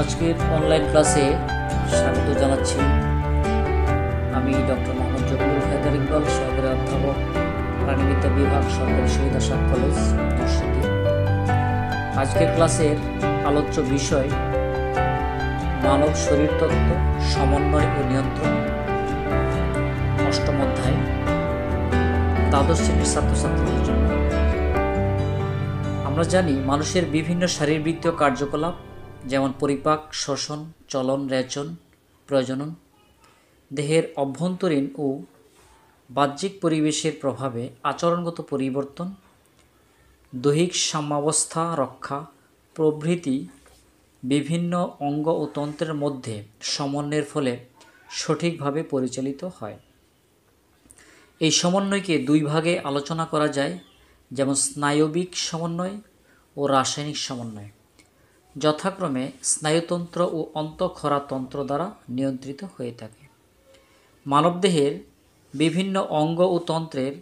আজকের অনলাইন ক্লাসে স্বাগত জানাচ্ছি আমি ডক্টর মোহাম্মদ জকুল হায়দার ইকবাল সহকারী অধ্যাপক প্রাণীবিদ্যা বিভাগ সরকারি সুবিধা সাত কলেজ আজকের ক্লাসের আলোচ্য বিষয় মানব শরীরতত্ত্ব সমন্বয় ও নিয়ন্ত্রণ অষ্টম অধ্যায় দ্বাদশ শ্রেণীর ছাত্রছাত্রীদের জন্য আমরা জানি মানুষের বিভিন্ন শারীরবৃত্তীয় কার্যকলাপ যেমন পরিপাক শোষণ চলন রেচন প্রজনন দেহের অভ্যন্তরীণ ও বাহ্যিক পরিবেশের প্রভাবে আচরণগত পরিবর্তন দৈহিক সাম্যাবস্থা রক্ষা প্রভৃতি বিভিন্ন অঙ্গ ও তন্ত্রের মধ্যে সমন্বয়ের ফলে সঠিকভাবে পরিচালিত হয় এই সমন্বয়কে দুই ভাগে আলোচনা করা যায় যেমন স্নায়বিক সমন্বয় ও রাসায়নিক সমন্বয় যথাক্রমে স্নায়ুতন্ত্র ও অন্তঃক্ষরাতন্ত্র দ্বারা নিয়ন্ত্রিত হয়ে থাকে মানবদেহের বিভিন্ন অঙ্গ ও তন্ত্রের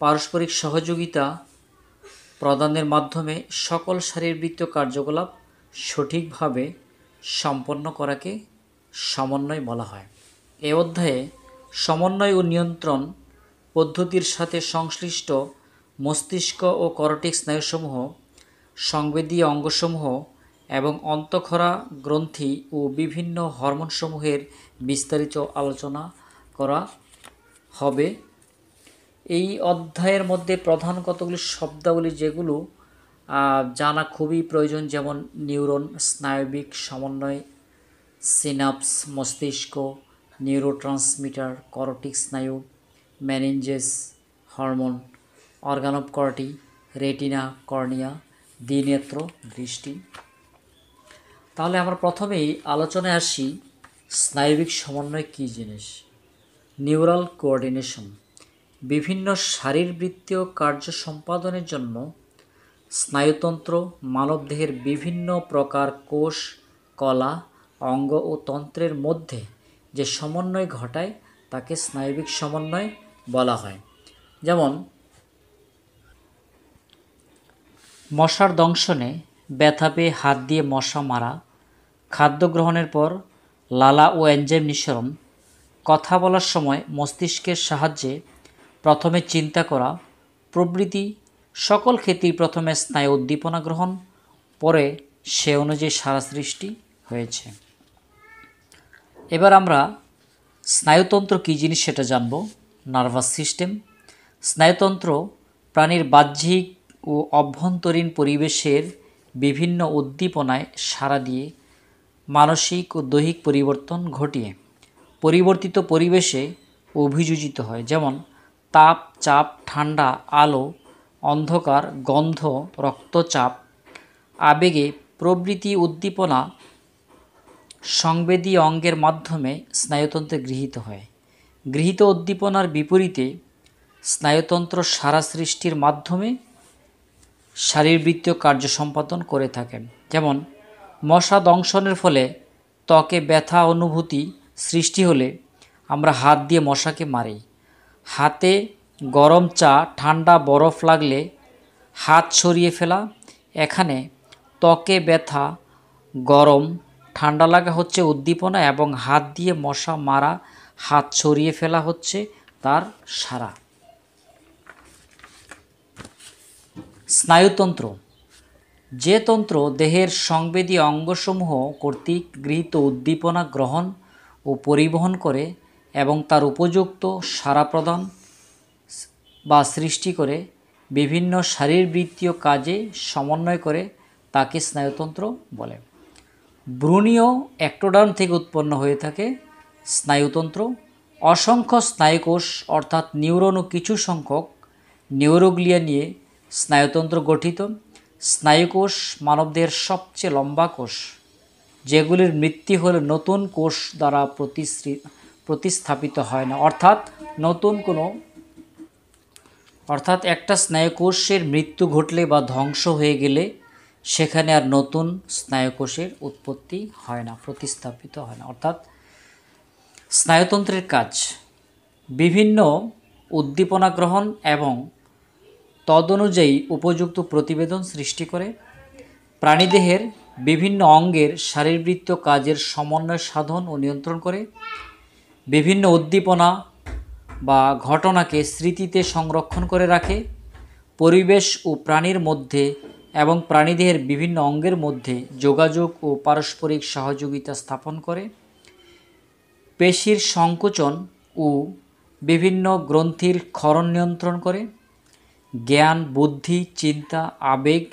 পারস্পরিক সহযোগিতা প্রদানের মাধ্যমে সকল শারীরবৃত্ত কার্যকলাপ সঠিকভাবে সম্পন্ন করাকে সমন্বয় বলা হয় এ অধ্যায়ে সমন্বয় ও নিয়ন্ত্রণ পদ্ধতির সাথে সংশ্লিষ্ট মস্তিষ্ক ও করটিক স্নায়ুসমূহ সংবেদী অঙ্গসমূহ এবং অন্তঃখরা গ্রন্থি ও বিভিন্ন হরমোনসমূহের বিস্তারিত আলোচনা করা হবে এই অধ্যায়ের মধ্যে প্রধান কতগুলি শব্দাবলী যেগুলো জানা খুবই প্রয়োজন যেমন নিউরন স্নায়বিক সমন্বয় সিনাপস মস্তিষ্ক নিউরোট্রান্সমিটার করটিক স্নায়ু ম্যানেঞ্জেস হরমোন অর্গানব করটি রেটিনা কর্নিয়া দ্বিনেত্র দৃষ্টি তাহলে আমরা প্রথমেই আলোচনায় আসি স্নায়বিক সমন্বয় কী জিনিস নিউরাল কোঅর্ডিনেশন বিভিন্ন শারীরবৃত্তীয় কার্য সম্পাদনের জন্য স্নায়ুতন্ত্র মানবদেহের বিভিন্ন প্রকার কোষ কলা অঙ্গ ও তন্ত্রের মধ্যে যে সমন্বয় ঘটায় তাকে স্নায়বিক সমন্বয় বলা হয় যেমন মশার দংশনে ব্যথা পেয়ে হাত দিয়ে মশা মারা খাদ্য গ্রহণের পর লালা ও অ্যাঞ্জেম নিঃসরণ কথা বলার সময় মস্তিষ্কের সাহায্যে প্রথমে চিন্তা করা প্রবৃতি সকল ক্ষেত্রেই প্রথমে স্নায়ু উদ্দীপনা গ্রহণ পরে সে অনুযায়ী সারা সৃষ্টি হয়েছে এবার আমরা স্নায়ুতন্ত্র কী জিনিস সেটা জানব নার্ভাস সিস্টেম স্নায়ুতন্ত্র প্রাণীর বাহ্যিক ও অভ্যন্তরীণ পরিবেশের বিভিন্ন উদ্দীপনায় সাড়া দিয়ে মানসিক ও দৈহিক পরিবর্তন ঘটিয়ে পরিবর্তিত পরিবেশে অভিযোজিত হয় যেমন তাপ চাপ ঠান্ডা আলো অন্ধকার গন্ধ রক্তচাপ আবেগে প্রবৃতি উদ্দীপনা সংবেদী অঙ্গের মাধ্যমে স্নায়ুতন্ত্রে গৃহীত হয় গৃহীত উদ্দীপনার বিপরীতে স্নায়ুতন্ত্র সারা সৃষ্টির মাধ্যমে শারীরবৃত্তীয় কার্য সম্পাদন করে থাকেন যেমন মশা দংশনের ফলে ত্বকে ব্যথা অনুভূতি সৃষ্টি হলে আমরা হাত দিয়ে মশাকে মারি হাতে গরম চা ঠান্ডা বরফ লাগলে হাত সরিয়ে ফেলা এখানে ত্বকে ব্যথা গরম ঠান্ডা লাগা হচ্ছে উদ্দীপনা এবং হাত দিয়ে মশা মারা হাত সরিয়ে ফেলা হচ্ছে তার সারা স্নায়ুতন্ত্র যে তন্ত্র দেহের সংবেদী অঙ্গসমূহ কর্তৃক গৃহীত উদ্দীপনা গ্রহণ ও পরিবহন করে এবং তার উপযুক্ত সারা প্রদান বা সৃষ্টি করে বিভিন্ন শারীরবৃত্তীয় কাজে সমন্বয় করে তাকে স্নায়ুতন্ত্র বলে ব্রুনীয় অ্যাক্টোডার্ম থেকে উৎপন্ন হয়ে থাকে স্নায়ুতন্ত্র অসংখ্য স্নায়ুকোষ অর্থাৎ নিউরন ও কিছু সংখ্যক নিউরোগ্লিয়া নিয়ে স্নায়ুতন্ত্র গঠিত স্নায়ুকোষ মানবদের সবচেয়ে লম্বা কোষ যেগুলির মৃত্যু হলে নতুন কোষ দ্বারা প্রতিস্থাপিত হয় না অর্থাৎ নতুন কোনো অর্থাৎ একটা স্নায়ুকোষের মৃত্যু ঘটলে বা ধ্বংস হয়ে গেলে সেখানে আর নতুন স্নায়ুকোষের উৎপত্তি হয় না প্রতিস্থাপিত হয় না অর্থাৎ স্নায়ুতন্ত্রের কাজ বিভিন্ন উদ্দীপনা গ্রহণ এবং তদনুযায়ী উপযুক্ত প্রতিবেদন সৃষ্টি করে প্রাণীদেহের বিভিন্ন অঙ্গের শারীরবৃত্ত কাজের সমন্বয় সাধন ও নিয়ন্ত্রণ করে বিভিন্ন উদ্দীপনা বা ঘটনাকে স্মৃতিতে সংরক্ষণ করে রাখে পরিবেশ ও প্রাণীর মধ্যে এবং প্রাণীদেহের বিভিন্ন অঙ্গের মধ্যে যোগাযোগ ও পারস্পরিক সহযোগিতা স্থাপন করে পেশির সংকোচন ও বিভিন্ন গ্রন্থির ক্ষরণ নিয়ন্ত্রণ করে জ্ঞান বুদ্ধি চিন্তা আবেগ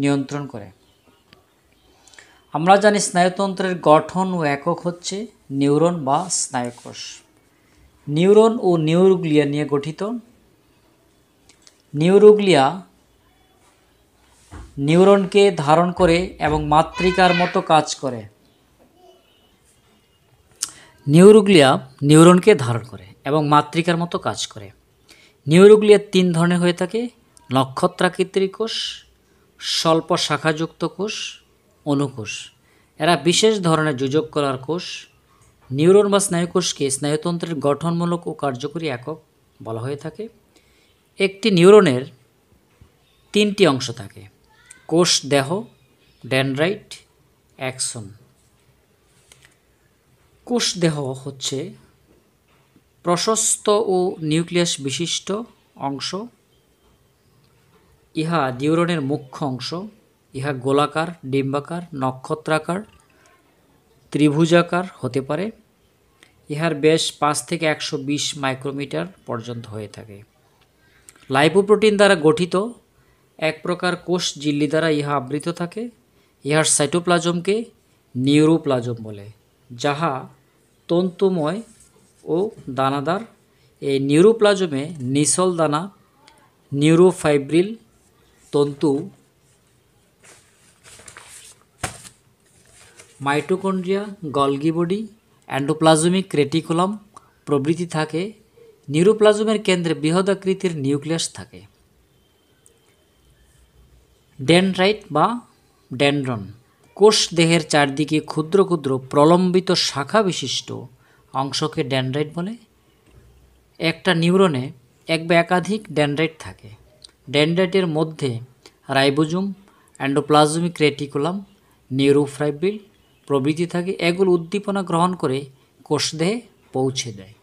নিয়ন্ত্রণ করে আমরা জানি স্নায়ুতন্ত্রের গঠন ও একক হচ্ছে নিউরন বা স্নায়ুকোষ নিউরন ও নিউরুগলিয়া নিয়ে গঠিত নিউরুগলিয়া নিউরনকে ধারণ করে এবং মাতৃকার মতো কাজ করে নিউরুগলিয়া নিউরনকে ধারণ করে এবং মাতৃকার মতো কাজ করে নিউরোগ্লিয়া তিন ধরনের হয়ে থাকে নক্ষত্রাকৃতির কোষ স্বল্প শাখাযুক্ত কোষ অনুকোষ এরা বিশেষ ধরনের যুযোগ করার কোষ নিউরন বা স্নায়ুকোষকে স্নায়ুতন্ত্রের গঠনমূলক ও কার্যকরী একক বলা হয়ে থাকে একটি নিউরনের তিনটি অংশ থাকে কোষ দেহ ড্যান্ড্রাইট অ্যাকশন কোষ দেহ হচ্ছে প্রশস্ত ও নিউক্লিয়াস বিশিষ্ট অংশ ইহা ডিউরনের মুখ্য অংশ ইহা গোলাকার ডিম্বাকার নক্ষত্রাকার ত্রিভুজাকার হতে পারে ইহার ব্যাস পাঁচ থেকে একশো বিশ মাইক্রোমিটার পর্যন্ত হয়ে থাকে লাইপোপ্রোটিন দ্বারা গঠিত এক প্রকার কোষ ঝিল্লি দ্বারা ইহা আবৃত থাকে ইহার সাইটোপ্লাজমকে নিউরোপ্লাজম বলে যাহা তন্তুময় ও দানাদার এই নিউরোপ্লাজমে নিসল দানা নিউরোফাইব্রিল তন্তু mitochondria Golgi body endoplasmic reticulum প্রভৃতি থাকে নিউরোপ্লাজমের কেন্দ্রে বৃহদাকৃতির নিউক্লিয়াস থাকে ডেনড্রাইট বা ডেনড্রন কোষ দেহের চারদিকে ক্ষুদ্র ক্ষুদ্র প্রলম্বিত শাখা বিশিষ্ট অংশকে ড্যানড্রাইট বলে একটা নিউরনে এক বা একাধিক ড্যানড্রাইট থাকে ড্যানড্রাইটের মধ্যে রাইবোজুম অ্যান্ডোপ্লাজমিক রেটিকুলাম নিউরোফ্রাইবিল প্রভৃতি থাকে এগুলো উদ্দীপনা গ্রহণ করে কোষদেহে পৌঁছে দেয়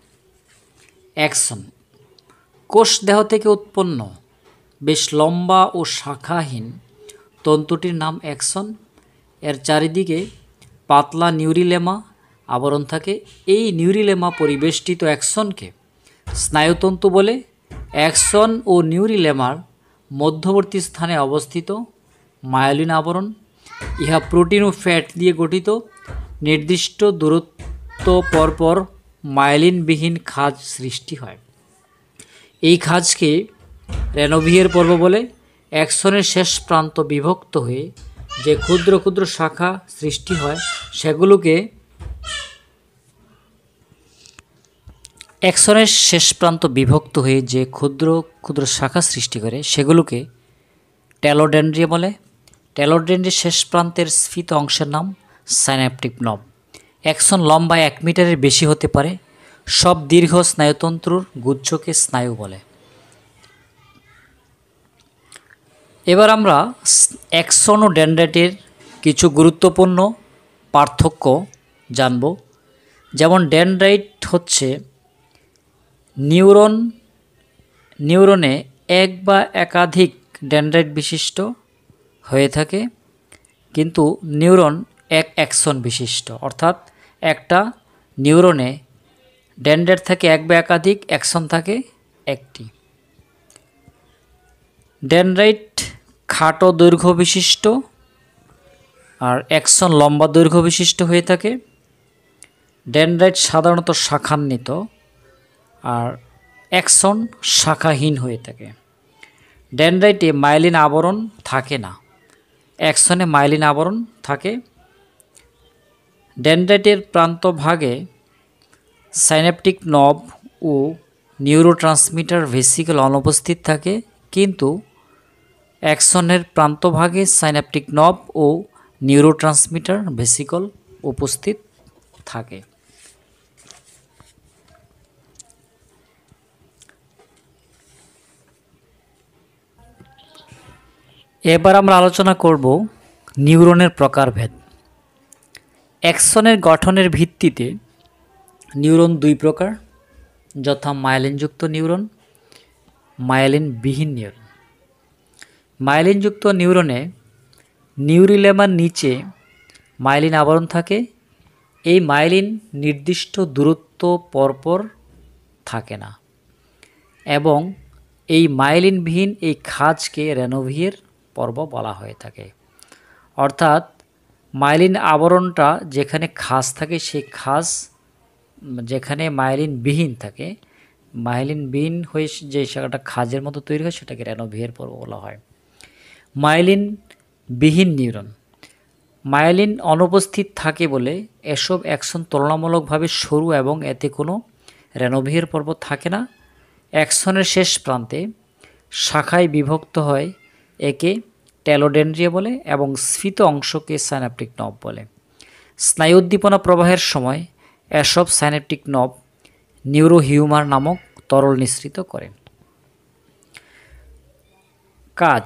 অ্যাকশন কোষদেহ থেকে উৎপন্ন বেশ লম্বা ও শাখাহীন তন্তুটির নাম অ্যাকশন এর চারিদিকে পাতলা নিউরিলেমা আবরণ থাকে এই নিউরিলেমা পরিবেষ্টিত অ্যাকশনকে স্নায়ুতন্তু বলে অ্যাকশন ও নিউরিলেমার মধ্যবর্তী স্থানে অবস্থিত মায়োলিন আবরণ ইহা প্রোটিন ও ফ্যাট দিয়ে গঠিত নির্দিষ্ট দূরত্ব পরপর মায়োলিনবিহীন খাজ সৃষ্টি হয় এই খাজকে রেনোভিয়ের পর্ব বলে অ্যাকশনের শেষ প্রান্ত বিভক্ত হয়ে যে ক্ষুদ্র ক্ষুদ্র শাখা সৃষ্টি হয় সেগুলোকে এক্সনের শেষ প্রান্ত বিভক্ত হয়ে যে ক্ষুদ্র ক্ষুদ্র শাখা সৃষ্টি করে সেগুলোকে ট্যালোডেন্ড্রিয়া বলে ট্যালোডেন্ড্রির শেষ প্রান্তের স্ফীত অংশের নাম সাইন্যাপটিক নব অ্যাকশন লম্বা এক মিটারের বেশি হতে পারে সব দীর্ঘ স্নায়ুতন্ত্রুর গুচ্ছকে স্নায়ু বলে এবার আমরা অ্যাকশন ও ড্যান্ড্রাইটের কিছু গুরুত্বপূর্ণ পার্থক্য জানব যেমন ড্যান্ড্রাইট হচ্ছে নিউরন নিউরনে এক বা একাধিক ড্যান্ড্রাইট বিশিষ্ট হয়ে থাকে কিন্তু নিউরন এক অ্যাকশন বিশিষ্ট অর্থাৎ একটা নিউরনে ড্যান্ড্রাইট থাকে এক বা একাধিক অ্যাকশন থাকে একটি ড্যান্ড্রাইট খাটো দৈর্ঘ্য বিশিষ্ট আর অ্যাকশন লম্বা দৈর্ঘ্য বিশিষ্ট হয়ে থাকে ড্যান্ড্রাইট সাধারণত শাখান্বিত আর অ্যাকশন শাখাহীন হয়ে থাকে ড্যান্ড্রাইটে মাইলিন আবরণ থাকে না অ্যাকশনে মাইলিন আবরণ থাকে ড্যান্ড্রাইটের প্রান্তভাগে সাইনেপটিক নব ও নিউরোট্রান্সমিটার ভেসিকল অনুপস্থিত থাকে কিন্তু অ্যাকশনের প্রান্তভাগে সাইনাপটিক নব ও নিউরোট্রান্সমিটার ভেসিকল উপস্থিত থাকে এবার আমরা আলোচনা করব নিউরনের প্রকারভেদ অ্যাকশনের গঠনের ভিত্তিতে নিউরন দুই প্রকার যথা মাইলিনযুক্ত নিউরন মাইলিনবিহীন নিউরন মাইলিনযুক্ত নিউরনে নিউরিলেমার নিচে মাইলিন আবরণ থাকে এই মাইলিন নির্দিষ্ট দূরত্ব পরপর থাকে না এবং এই মাইলিনবিহীন এই খাজকে রেনোভিয়ের পর্ব বলা হয়ে থাকে অর্থাৎ মাইলিন আবরণটা যেখানে খাস থাকে সেই খাস যেখানে মাইলিন বিহীন থাকে মাইলিন বিহীন হয়ে যে শাখাটা খাজের মতো তৈরি হয় সেটাকে রেনোভিয়ের পর্ব বলা হয় মাইলিন বিহীন নিউরন মায়োলিন অনুপস্থিত থাকে বলে এসব অ্যাকশন তুলনামূলকভাবে সরু এবং এতে কোনো রেনোভিয়ের পর্ব থাকে না অ্যাকশনের শেষ প্রান্তে শাখায় বিভক্ত হয় একে ট্যালোডেন্ড্রিয়া বলে এবং স্ফীত অংশকে সাইনাপটিক নব বলে স্নায়ু উদ্দীপনা প্রবাহের সময় এসব সাইনাপটিক নব নিউরোহিউমার নামক তরল নিঃসৃত করে কাজ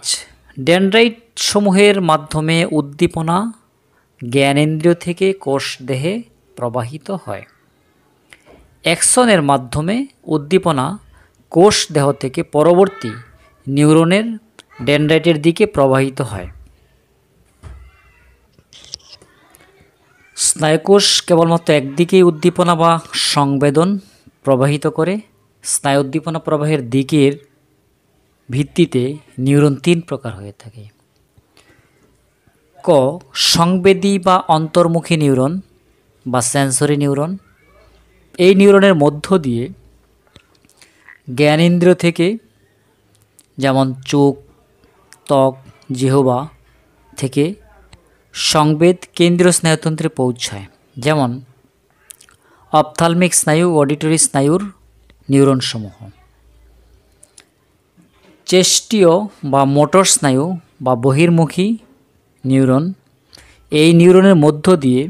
ডেন্ড্রাইট সমূহের মাধ্যমে উদ্দীপনা জ্ঞানেন্দ্রিয় থেকে কোষ দেহে প্রবাহিত হয় অ্যাকশনের মাধ্যমে উদ্দীপনা কোষ দেহ থেকে পরবর্তী নিউরনের ডেনড্রাইটের দিকে প্রবাহিত হয় স্নায়ুকোষ কেবলমাত্র একদিকেই উদ্দীপনা বা সংবেদন প্রবাহিত করে স্নায়ু উদ্দীপনা প্রবাহের দিকের ভিত্তিতে নিউরন তিন প্রকার হয়ে থাকে ক সংবেদী বা অন্তর্মুখী নিউরন বা সেন্সরি নিউরন এই নিউরনের মধ্য দিয়ে জ্ঞানেন্দ্র থেকে যেমন চোখ ত্বক জেহবা থেকে সংবেদ কেন্দ্রীয় স্নায়ুতন্ত্রে পৌঁছায় যেমন অপথালমিক স্নায়ু অডিটরি স্নায়ুর নিউরনসমূহ চেষ্টীয় বা মোটর স্নায়ু বা বহির্মুখী নিউরন এই নিউরনের মধ্য দিয়ে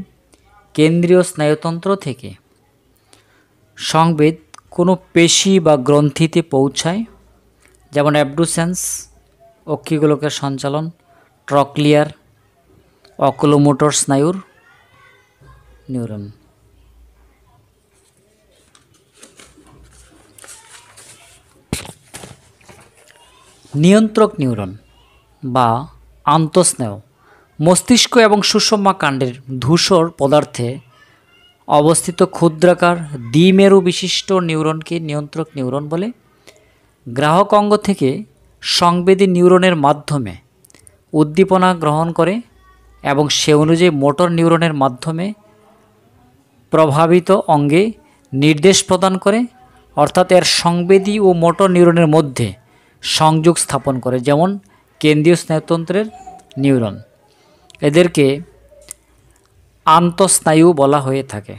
কেন্দ্রীয় স্নায়ুতন্ত্র থেকে সংবেদ কোনো পেশি বা গ্রন্থিতে পৌঁছায় যেমন অ্যাবডুসেন্স অক্ষিগোলকের সঞ্চালন ট্রক্লিয়ার অকুলোমোটর স্নায়ুর নিউরন নিয়ন্ত্রক নিউরন বা আন্তঃস্নেহ মস্তিষ্ক এবং সুষমা কাণ্ডের ধূসর পদার্থে অবস্থিত ক্ষুদ্রাকার দ্বিমেরু বিশিষ্ট নিউরনকে নিয়ন্ত্রক নিউরন বলে গ্রাহক অঙ্গ থেকে সংবেদী নিউরনের মাধ্যমে উদ্দীপনা গ্রহণ করে এবং সে অনুযায়ী মোটর নিউরনের মাধ্যমে প্রভাবিত অঙ্গে নির্দেশ প্রদান করে অর্থাৎ এর সংবেদী ও মোটর নিউরনের মধ্যে সংযোগ স্থাপন করে যেমন কেন্দ্রীয় স্নায়ুতন্ত্রের নিউরন এদেরকে আন্তঃস্নায়ু বলা হয়ে থাকে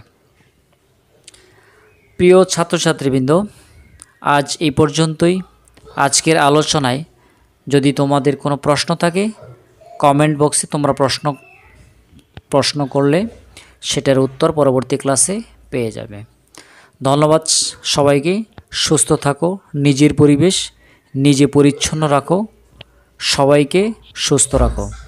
প্রিয় ছাত্রছাত্রীবৃন্দ আজ এই পর্যন্তই আজকের আলোচনায় যদি তোমাদের কোনো প্রশ্ন থাকে কমেন্ট বক্সে তোমরা প্রশ্ন প্রশ্ন করলে সেটার উত্তর পরবর্তী ক্লাসে পেয়ে যাবে ধন্যবাদ সবাইকে সুস্থ থাকো নিজের পরিবেশ নিজে পরিচ্ছন্ন রাখো সবাইকে সুস্থ রাখো